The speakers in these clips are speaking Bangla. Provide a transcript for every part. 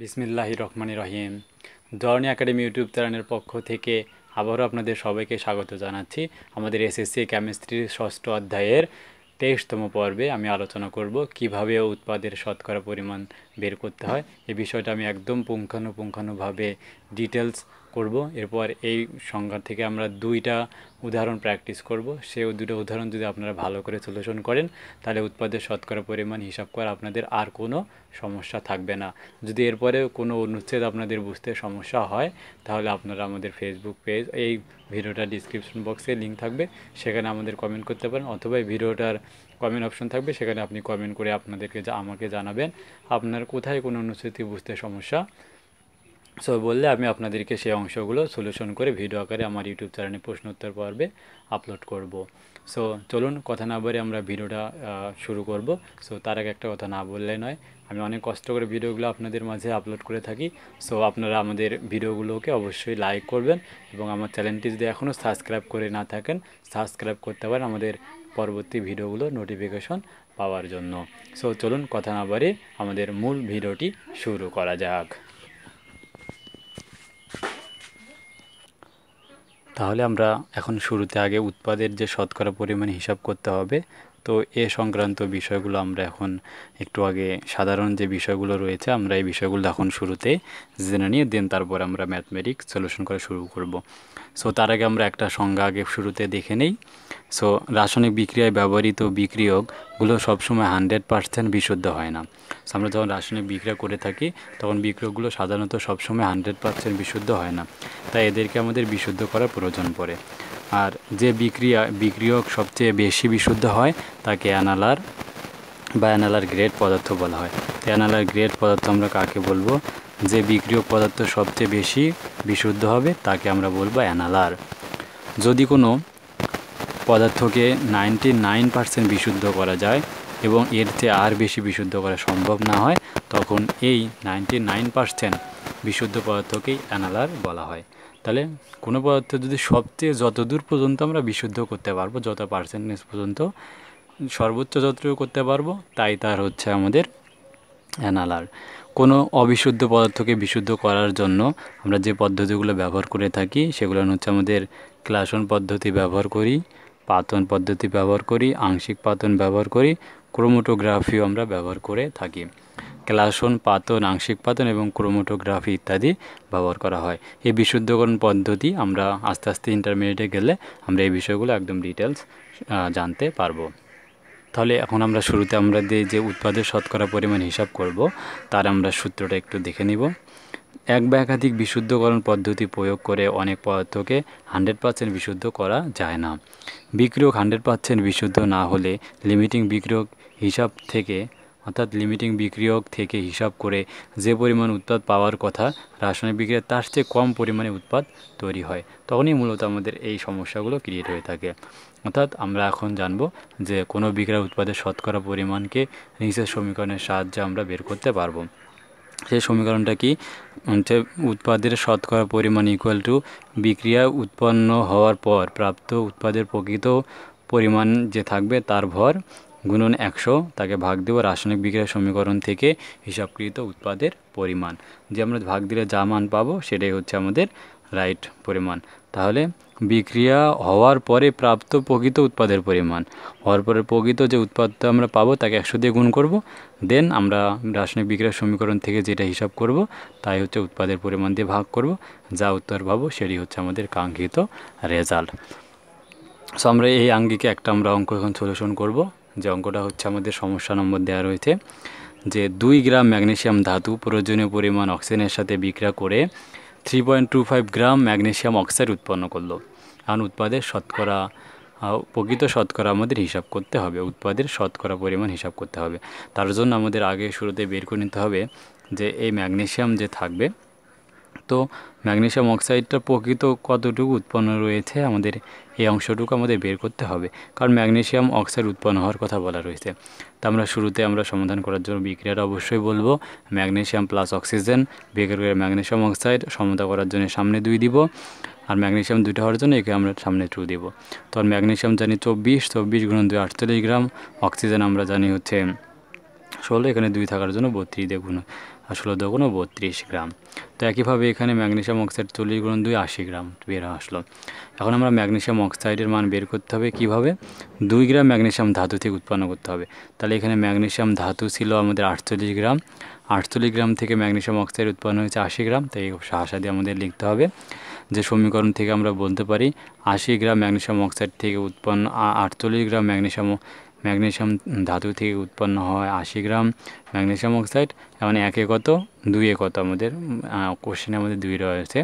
বিসমিল্লাহি রহমানি রহিম জর্নি একাডেমি ইউটিউব চ্যানেলের পক্ষ থেকে আবারও আপনাদের সবাইকে স্বাগত জানাচ্ছি আমাদের এসএসসি কেমিস্ট্রির ষষ্ঠ অধ্যায়ের তেইশতম পর্বে আমি আলোচনা করব কিভাবে উৎপাদের শতকরা পরিমাণ বের করতে হয় এ বিষয়টা আমি একদম পুঙ্খানুপুঙ্খানুভাবে ডিটেলস করব এরপর এই সংখ্যা থেকে আমরা দুইটা উদাহরণ প্র্যাকটিস করব সে দুটো উদাহরণ যদি আপনারা ভালো করে সলিউশন করেন তাহলে উৎপাদের শতকরা পরিমাণ হিসাব করা আপনাদের আর কোনো সমস্যা থাকবে না যদি এরপরে কোনো অনুচ্ছেদ আপনাদের বুঝতে সমস্যা হয় তাহলে আপনারা আমাদের ফেসবুক পেজ এই ভিডিওটার ডিসক্রিপশন বক্সে লিঙ্ক থাকবে সেখানে আমাদের কমেন্ট করতে পারেন অথবা এই ভিডিওটার কমেন্ট অপশন থাকবে সেখানে আপনি কমেন্ট করে আপনাদেরকে আমাকে জানাবেন আপনার কোথায় কোনো অনুচ্ছেদটি বুঝতে সমস্যা সো বললে আমি আপনাদেরকে সেই অংশগুলো সলিউশন করে ভিডিও আকারে আমার ইউটিউব চ্যানেলে উত্তর পর্বে আপলোড করব সো চলুন কথা না বলে আমরা ভিডিওটা শুরু করব সো তার আগে একটা কথা না বললে নয় আমি অনেক কষ্ট করে ভিডিওগুলো আপনাদের মাঝে আপলোড করে থাকি সো আপনারা আমাদের ভিডিওগুলোকে অবশ্যই লাইক করবেন এবং আমার চ্যানেলটি যদি এখনও সাবস্ক্রাইব করে না থাকেন সাবস্ক্রাইব করতে পারেন আমাদের পরবর্তী ভিডিওগুলো নোটিফিকেশন পাওয়ার জন্য সো চলুন কথা না বলে আমাদের মূল ভিডিওটি শুরু করা যাক তাহলে আমরা এখন শুরুতে আগে উৎপাদের যে শতকরা পরিমাণ হিসাব করতে হবে তো এ সংক্রান্ত বিষয়গুলো আমরা এখন একটু আগে সাধারণ যে বিষয়গুলো রয়েছে আমরা এই বিষয়গুলো এখন শুরুতে জেনে নিয়ে দেন তারপর আমরা ম্যাথমেটিক্স সলিউশন করা শুরু করব সো তার আগে আমরা একটা সংজ্ঞা আগে শুরুতে দেখে নেই সো রাসায়নিক বিক্রিয়ায় ব্যবহৃত বিক্রিয়কগুলো সবসময় হান্ড্রেড পার্সেন্ট বিশুদ্ধ হয় না সো আমরা যখন রাসায়নিক বিক্রিয়া করে থাকি তখন বিক্রিয়কগুলো সাধারণত সবসময় হান্ড্রেড পার্সেন্ট বিশুদ্ধ হয় না তাই এদেরকে আমাদের বিশুদ্ধ করার প্রয়োজন পড়ে আর যে বিক্রিয়া বিক্রিয়ক সবচেয়ে বেশি বিশুদ্ধ হয় তাকে অ্যানালার বা অ্যানালার গ্রেড পদার্থ বলা হয় তো অ্যানালার গ্রেড পদার্থ আমরা কাকে বলবো যে বিক্রিয়ক পদার্থ সবচেয়ে বেশি বিশুদ্ধ হবে তাকে আমরা বলবো অ্যানালার যদি কোনো পদার্থকে নাইনটি নাইন পার্সেন্ট বিশুদ্ধ করা যায় এবং এর চেয়ে আর বেশি বিশুদ্ধ করা সম্ভব না হয় তখন এই নাইনটি নাইন পার্সেন্ট বিশুদ্ধ পদার্থকেই অ্যানালার বলা হয় তাহলে কোনো পদার্থ যদি সবচেয়ে যতদূর পর্যন্ত আমরা বিশুদ্ধ করতে পারবো যত পার্সেন্টেজ পর্যন্ত সর্বোচ্চ যতটুকু করতে পারবো তাই তার হচ্ছে আমাদের অ্যানালার কোনো অবিশুদ্ধ পদার্থকে বিশুদ্ধ করার জন্য আমরা যে পদ্ধতিগুলো ব্যবহার করে থাকি সেগুলো হচ্ছে আমাদের ক্লাসন পদ্ধতি ব্যবহার করি পাতন পদ্ধতি ব্যবহার করি আংশিক পাতন ব্যবহার করি ক্রোমোটোগ্রাফিও আমরা ব্যবহার করে থাকি ক্লাসন পাতন আংশিক পাতন এবং ক্রোমোটোগ্রাফি ইত্যাদি ব্যবহার করা হয় এই বিশুদ্ধকরণ পদ্ধতি আমরা আস্তে আস্তে ইন্টারমিডিয়েটে গেলে আমরা এই বিষয়গুলো একদম ডিটেলস জানতে পারবো তাহলে এখন আমরা শুরুতে আমরা যে উৎপাদের শতকরা পরিমাণ হিসাব করব তার আমরা সূত্রটা একটু দেখে নিব এক বা একাধিক বিশুদ্ধকরণ পদ্ধতি প্রয়োগ করে অনেক পদার্থকে হান্ড্রেড পার্সেন্ট বিশুদ্ধ করা যায় না বিক্রিয়ক হান্ড্রেড পার্সেন্ট বিশুদ্ধ না হলে লিমিটিং বিক্রিয়ক হিসাব থেকে অর্থাৎ লিমিটিং বিক্রিয়ক থেকে হিসাব করে যে পরিমাণ উৎপাদ পাওয়ার কথা রাসায়নিক বিক্রিয়া তার চেয়ে কম পরিমাণে উৎপাদ তৈরি হয় তখনই মূলত আমাদের এই সমস্যাগুলো ক্রিয়েট হয়ে থাকে অর্থাৎ আমরা এখন জানব যে কোনো বিক্রিয়া উৎপাদের শতকরা পরিমাণকে নিচের সমীকরণের সাহায্যে আমরা বের করতে পারবো সেই সমীকরণটা কি হচ্ছে উৎপাদের শতকরা পরিমাণ ইকুয়াল টু বিক্রিয়া উৎপন্ন হওয়ার পর প্রাপ্ত উৎপাদের প্রকৃত পরিমাণ যে থাকবে তার ভর গুণন একশো তাকে ভাগ দেব রাসায়নিক বিক্রিয়া সমীকরণ থেকে হিসাবকৃত উৎপাদের পরিমাণ যে আমরা ভাগ দিলে যা মান পাবো সেটাই হচ্ছে আমাদের রাইট পরিমাণ তাহলে বিক্রিয়া হওয়ার পরে প্রাপ্ত প্রকৃত উৎপাদের পরিমাণ হওয়ার পরে প্রকৃত যে উৎপাদটা আমরা পাবো তাকে একশো দিয়ে গুণ করব দেন আমরা রাসায়নিক বিক্রিয়ার সমীকরণ থেকে যেটা হিসাব করব তাই হচ্ছে উৎপাদের পরিমাণ দিয়ে ভাগ করব যা উত্তর পাবো সেটি হচ্ছে আমাদের কাঙ্ক্ষিত রেজাল্ট সো আমরা এই আঙ্গিকে একটা আমরা অঙ্ক এখন সলিউশন করব যে অঙ্কটা হচ্ছে আমাদের সমস্যা নম্বর দেওয়া রয়েছে যে দুই গ্রাম ম্যাগনেশিয়াম ধাতু প্রয়োজনীয় পরিমাণ অক্সিজেনের সাথে বিক্রিয়া করে three point two five gram magnesium oxide উৎপন্ন করলো কারণ উৎপাদের শতকরা প্রকৃত শতকরা আমাদের হিসাব করতে হবে উৎপাদের শতকরা পরিমাণ হিসাব করতে হবে তার জন্য আমাদের আগে শুরুতে বের করে নিতে হবে যে এই ম্যাগনেশিয়াম যে থাকবে তো ম্যাগনেশিয়াম অক্সাইডটা প্রকৃত কতটুকু উৎপন্ন রয়েছে আমাদের এই অংশটুকু আমাদের বের করতে হবে কারণ ম্যাগনেশিয়াম অক্সাইড উৎপন্ন হওয়ার কথা বলা রয়েছে তা আমরা শুরুতে আমরা সমাধান করার জন্য বিক্রিয়াটা অবশ্যই বলবো ম্যাগনেশিয়াম প্লাস অক্সিজেন বেকার করে ম্যাগনেশিয়াম অক্সাইড সমতা করার জন্য সামনে দুই দিব আর ম্যাগনেশিয়াম দুইটা হওয়ার জন্য একে আমরা সামনে টু দেবো তো আর ম্যাগনেশিয়াম জানি চব্বিশ চব্বিশ গুণ দুই আটচল্লিশ গ্রাম অক্সিজেন আমরা জানি হচ্ছে ষোলো এখানে দুই থাকার জন্য বত্রিশ দিয়ে গুণ ষোলো ও বত্রিশ গ্রাম তো একইভাবে এখানে ম্যাগনেশিয়াম অক্সাইড চল্লিশ গুণ দুই আশি গ্রাম বের আসলো এখন আমরা ম্যাগনেশিয়াম অক্সাইডের মান বের করতে হবে কিভাবে দুই গ্রাম ম্যাগনেশিয়াম ধাতু থেকে উৎপন্ন করতে হবে তাহলে এখানে ম্যাগনেশিয়াম ধাতু ছিল আমাদের আটচল্লিশ গ্রাম আটচল্লিশ গ্রাম থেকে ম্যাগনেশিয়াম অক্সাইড উৎপন্ন হয়েছে আশি গ্রাম তাই সাহসা দিয়ে আমাদের লিখতে হবে যে সমীকরণ থেকে আমরা বলতে পারি আশি গ্রাম ম্যাগনেশিয়াম অক্সাইড থেকে উৎপন্ন আটচল্লিশ গ্রাম ম্যাগনেশিয়াম ম্যাগনেশিয়াম ধাতু থেকে উৎপন্ন হয় আশি গ্রাম ম্যাগনেশিয়াম অক্সাইড মানে একে কত দুইয়ে কত আমাদের কোশ্চেনে আমাদের দুই রয়েছে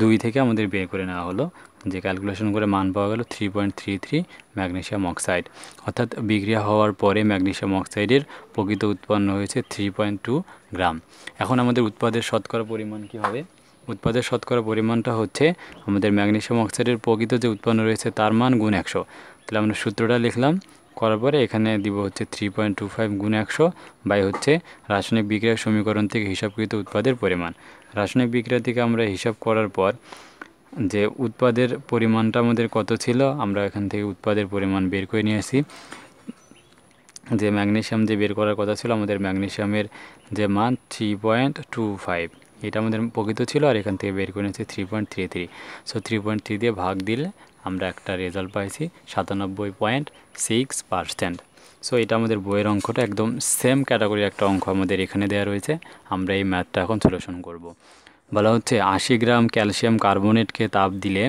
দুই থেকে আমাদের বের করে নেওয়া হলো যে ক্যালকুলেশন করে মান পাওয়া গেল three point three three magnesium oxide অর্থাৎ বিক্রিয়া হওয়ার পরে ম্যাগনেশিয়াম অক্সাইডের প্রকৃত উৎপন্ন হয়েছে থ্রি পয়েন্ট টু গ্রাম এখন আমাদের উৎপাদের শতকরা পরিমাণ কী হবে উৎপাদের শতকরা পরিমাণটা হচ্ছে আমাদের ম্যাগনেশিয়াম অক্সাইডের প্রকৃত যে উৎপন্ন রয়েছে তার মান গুণ একশো তাহলে আমরা সূত্রটা লিখলাম করার পরে এখানে দিব হচ্ছে থ্রি পয়েন্ট টু ফাইভ গুণ একশো বাই হচ্ছে রাসায়নিক বিক্রিয়া সমীকরণ থেকে হিসাবকৃত উৎপাদের পরিমাণ রাসায়নিক বিক্রিয়া থেকে আমরা হিসাব করার পর যে উৎপাদের পরিমাণটা আমাদের কত ছিল আমরা এখান থেকে উৎপাদের পরিমাণ বের করে নিয়ে আসি যে ম্যাগনেশিয়াম যে বের করার কথা ছিল আমাদের ম্যাগনেশিয়ামের যে মান থ্রি পয়েন্ট টু ফাইভ এটা আমাদের প্রকৃত ছিল আর এখান থেকে বের করে নিয়েছি three point three three so three point three দিয়ে ভাগ দিলে আমরা একটা রেজাল্ট পাইছি সাতানব্বই পয়েন্ট সিক্স পারসেন্ট সো এটা আমাদের বইয়ের অঙ্কটা একদম সেম ক্যাটাগরির একটা অঙ্ক আমাদের এখানে দেওয়া রয়েছে আমরা এই ম্যাথটা এখন সলিউশন করব। বলা হচ্ছে আশি গ্রাম ক্যালসিয়াম কার্বোনেটকে তাপ দিলে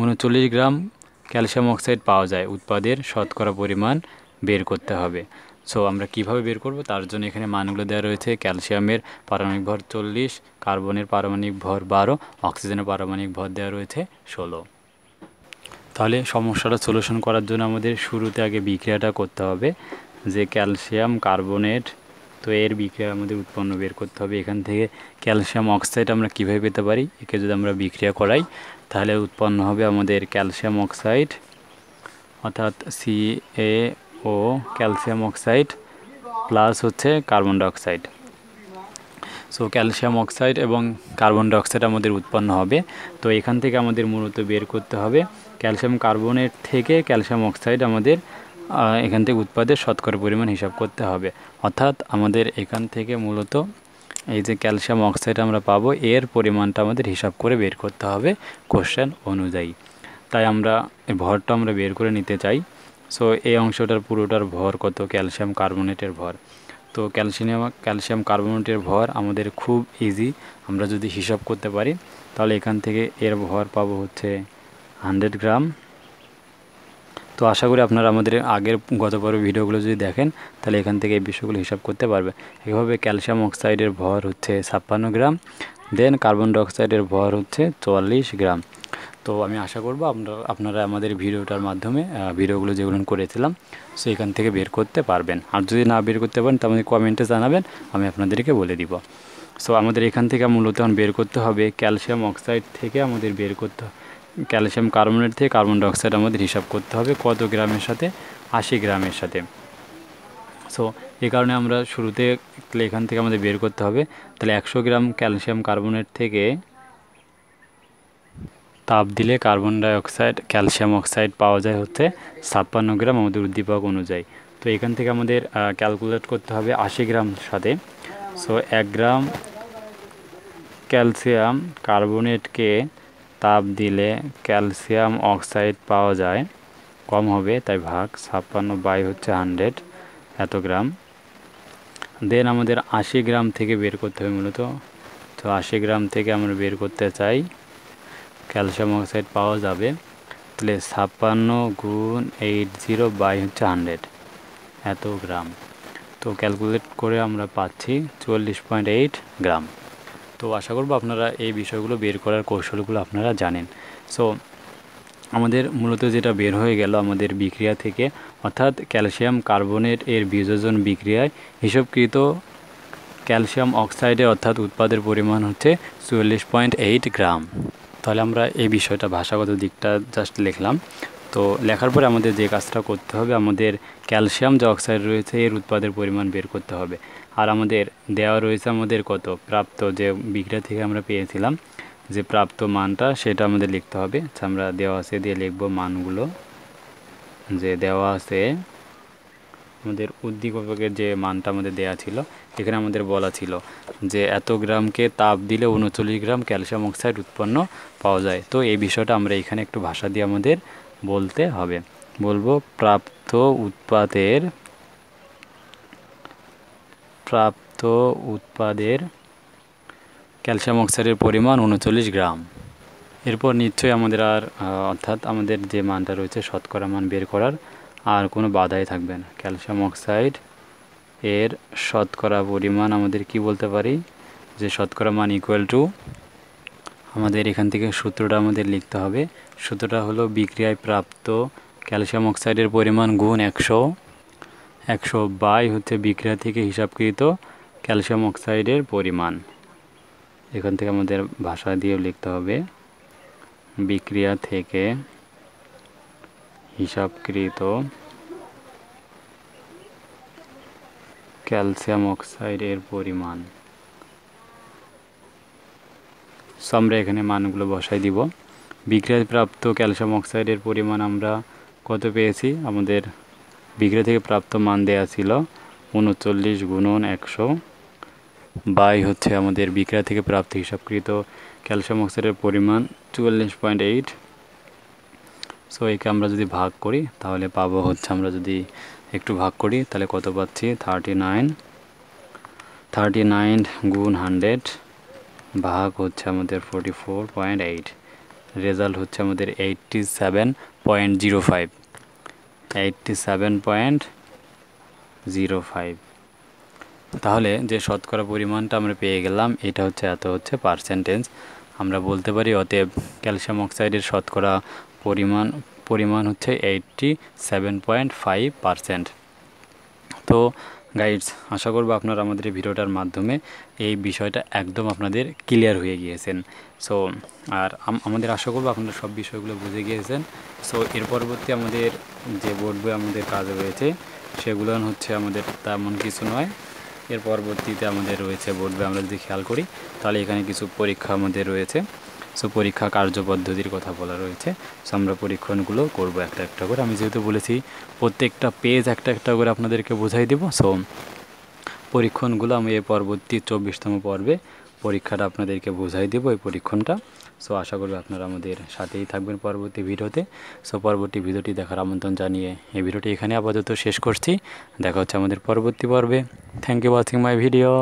উনচল্লিশ গ্রাম ক্যালসিয়াম অক্সাইড পাওয়া যায় উৎপাদের শতকরা পরিমাণ বের করতে হবে সো আমরা কিভাবে বের করব তার জন্য এখানে মানগুলো দেওয়া রয়েছে ক্যালসিয়ামের পারমাণিক ভর চল্লিশ কার্বনের পারমাণিক ভর বারো অক্সিজেনের পারমাণিক ভর দেওয়া রয়েছে ষোলো তাহলে সমস্যাটা সলিউশন করার জন্য আমাদের শুরুতে আগে বিক্রিয়াটা করতে হবে যে ক্যালসিয়াম কার্বনেট তো এর বিক্রিয়া আমাদের উৎপন্ন বের করতে হবে এখান থেকে ক্যালসিয়াম অক্সাইড আমরা কীভাবে পেতে পারি একে যদি আমরা বিক্রিয়া করাই তাহলে উৎপন্ন হবে আমাদের ক্যালসিয়াম অক্সাইড অর্থাৎ C A O calcium oxide plus হচ্ছে carbon dioxide so calcium oxide এবং কার্বন ডাইঅক্সাইড আমাদের উৎপন্ন হবে তো এখান থেকে আমাদের মূলত বের করতে হবে ক্যালসিয়াম কার্বনের থেকে ক্যালসিয়াম অক্সাইড আমাদের এখান থেকে উৎপাদের শতকর পরিমাণ হিসাব করতে হবে অর্থাৎ আমাদের এখান থেকে মূলত এই যে ক্যালসিয়াম অক্সাইড আমরা পাবো এর পরিমাণটা আমাদের হিসাব করে বের করতে হবে কোশ্চেন অনুযায়ী তাই আমরা ভরটা আমরা বের করে নিতে চাই সো এই অংশটার পুরোটার ভর কত ক্যালসিয়াম কার্বনেটের ভর তো ক্যালসিয়াম ক্যালসিয়াম কার্বনেটের ভর আমাদের খুব ইজি আমরা যদি হিসাব করতে পারি তাহলে এখান থেকে এর ভর পাবো হচ্ছে হান্ড্রেড গ্রাম তো আশা করি আপনারা আমাদের আগের গত পর্ব ভিডিওগুলো যদি দেখেন তাহলে এখান থেকে এই বিষয়গুলো হিসাব করতে পারবে এভাবে ক্যালসিয়াম অক্সাইডের ভর হচ্ছে ছাপ্পান্ন গ্রাম দেন কার্বন ডাইঅক্সাইডের ভর হচ্ছে চুয়াল্লিশ গ্রাম তো আমি আশা করব আপনারা আপনারা আমাদের ভিডিওটার মাধ্যমে ভিডিওগুলো যেগুলো করেছিলাম সো এখান থেকে বের করতে পারবেন আর যদি না বের করতে পারেন তাহলে কমেন্টে জানাবেন আমি আপনাদেরকে বলে দিব সো আমাদের এখান থেকে মূলত বের করতে হবে ক্যালসিয়াম অক্সাইড থেকে আমাদের বের করতে হবে ক্যালসিয়াম কার্বনেট থেকে কার্বন ডাইঅক্সাইড আমাদের হিসাব করতে হবে কত গ্রামের সাথে আশি গ্রামের সাথে সো এই কারণে আমরা শুরুতে এখান থেকে আমাদের বের করতে হবে তাহলে একশো গ্রাম ক্যালসিয়াম কার্বনেট থেকে তাপ দিলে কার্বন ডাইঅক্সাইড ক্যালসিয়াম অক্সাইড পাওয়া যায় হচ্ছে ছাপ্পান্ন গ্রাম আমাদের উদ্দীপক অনুযায়ী তো এখান থেকে আমাদের ক্যালকুলেট করতে হবে আশি গ্রাম সাথে সো এক গ্রাম ক্যালসিয়াম কার্বনেটকে তাপ দিলে ক্যালসিয়াম অক্সাইড পাওয়া যায় কম হবে তাই ভাগ ছাপ্পান্ন বাই হচ্ছে হান্ড্রেড এত গ্রাম দেন আমাদের আশি গ্রাম থেকে বের করতে হবে মূলত তো আশি গ্রাম থেকে আমরা বের করতে চাই ক্যালসিয়াম অক্সাইড পাওয়া যাবে তাহলে ছাপ্পান্ন গুণ এইট জিরো বাই হচ্ছে হান্ড্রেড এত গ্রাম তো ক্যালকুলেট করে আমরা পাচ্ছি চল্লিশ পয়েন্ট এইট গ্রাম তো আশা করবো আপনারা এই বিষয়গুলো বের করার কৌশলগুলো আপনারা জানেন সো আমাদের মূলত যেটা বের হয়ে গেল আমাদের বিক্রিয়া থেকে অর্থাৎ ক্যালসিয়াম কার্বনেট এর বিযোজন বিক্রিয়ায় হিসাবকৃত ক্যালসিয়াম অক্সাইডে অর্থাৎ উৎপাদের পরিমাণ হচ্ছে চুয়াল্লিশ পয়েন্ট এইট গ্রাম তাহলে আমরা এই বিষয়টা ভাষাগত দিকটা জাস্ট লিখলাম তো লেখার পরে আমাদের যে কাজটা করতে হবে আমাদের ক্যালসিয়াম যে অক্সাইড রয়েছে এর উৎপাদের পরিমাণ বের করতে হবে আর আমাদের দেওয়া রয়েছে আমাদের কত প্রাপ্ত যে বিঘ্রা থেকে আমরা পেয়েছিলাম যে প্রাপ্ত মানটা সেটা আমাদের লিখতে হবে আচ্ছা, আমরা দেওয়া আছে দিয়ে লিখব মানগুলো যে দেওয়া আছে আমাদের উদ্দীপকের যে মানটা আমাদের দেয়া ছিল এখানে আমাদের বলা ছিল যে এত গ্রামকে তাপ দিলে উনচল্লিশ গ্রাম ক্যালসিয়াম অক্সাইড উৎপন্ন পাওয়া যায় তো এই বিষয়টা আমরা এখানে একটু ভাষা দিয়ে আমাদের বলতে হবে বলবো প্রাপ্ত উৎপাদের প্রাপ্ত উৎপাদের ক্যালসিয়াম অক্সাইডের পরিমাণ উনচল্লিশ গ্রাম এরপর নিশ্চয়ই আমাদের আর অর্থাৎ আমাদের যে মানটা রয়েছে শতকরা মান বের করার আর কোনো বাধাই থাকবে না ক্যালসিয়াম অক্সাইড এর শতকরা পরিমাণ আমাদের কি বলতে পারি যে শতকরা মান ইকুয়াল টু আমাদের এখান থেকে সূত্রটা আমাদের লিখতে হবে সূত্রটা হলো বিক্রিয়ায় প্রাপ্ত ক্যালসিয়াম অক্সাইডের পরিমাণ গুণ একশো একশো বাই হচ্ছে বিক্রিয়া থেকে হিসাবকৃত ক্যালসিয়াম অক্সাইডের পরিমাণ এখান থেকে আমাদের ভাষা দিয়ে লিখতে হবে বিক্রিয়া থেকে হিসাবকৃত ক্যালসিয়াম অক্সাইডের পরিমাণ সো আমরা এখানে মানগুলো বসাই দিব বিক্রিয়াপ্রাপ্ত ক্যালসিয়াম অক্সাইডের পরিমাণ আমরা কত পেয়েছি আমাদের বিক্রি থেকে প্রাপ্ত মান দেয়া ছিল উনচল্লিশ গুণন একশো বাই হচ্ছে আমাদের বিক্রয় থেকে প্রাপ্ত হিসাবকৃত ক্যালসিয়াম অক্সাইডের পরিমাণ চুয়াল্লিশ পয়েন্ট এইট সো একে আমরা যদি ভাগ করি তাহলে পাবো হচ্ছে আমরা যদি একটু ভাগ করি তাহলে কত পাচ্ছি থার্টি নাইন থার্টি নাইন গুণ হান্ড্রেড ভাগ হচ্ছে আমাদের forty four point eight result হচ্ছে আমাদের eighty seven point zero five eighty seven point zero five তাহলে যে শতকরা পরিমাণটা আমরা পেয়ে গেলাম এটা হচ্ছে এত হচ্ছে পার্সেন্টেজ আমরা বলতে পারি অতএব ক্যালসিয়াম অক্সাইডের শতকরা পরিমাণ পরিমাণ হচ্ছে eighty seven point five percent তো গাইডস আশা করবো আপনারা আমাদের এই ভিডিওটার মাধ্যমে এই বিষয়টা একদম আপনাদের ক্লিয়ার হয়ে গিয়েছেন সো আর আমাদের আশা করব আপনারা সব বিষয়গুলো বুঝে গিয়েছেন সো এর পরবর্তী আমাদের যে বোর্ড বই আমাদের কাজ রয়েছে সেগুলো হচ্ছে আমাদের তেমন কিছু নয় এর পরবর্তীতে আমাদের রয়েছে বোর্ড বই আমরা যদি খেয়াল করি তাহলে এখানে কিছু পরীক্ষা আমাদের রয়েছে সো পরীক্ষা কার্যপদ্ধতির কথা বলা রয়েছে সো আমরা পরীক্ষণগুলো করব একটা একটা করে আমি যেহেতু বলেছি প্রত্যেকটা পেজ একটা একটা করে আপনাদেরকে বোঝাই দেব সো পরীক্ষণগুলো আমি এই পরবর্তী চব্বিশতম পর্বে পরীক্ষাটা আপনাদেরকে বোঝাই দেবো এই পরীক্ষণটা সো আশা করবো আপনারা আমাদের সাথেই থাকবেন পরবর্তী ভিডিওতে সো পরবর্তী ভিডিওটি দেখার আমন্ত্রণ জানিয়ে এই ভিডিওটি এখানে আপাতত শেষ করছি দেখা হচ্ছে আমাদের পরবর্তী পর্বে thank you watching my video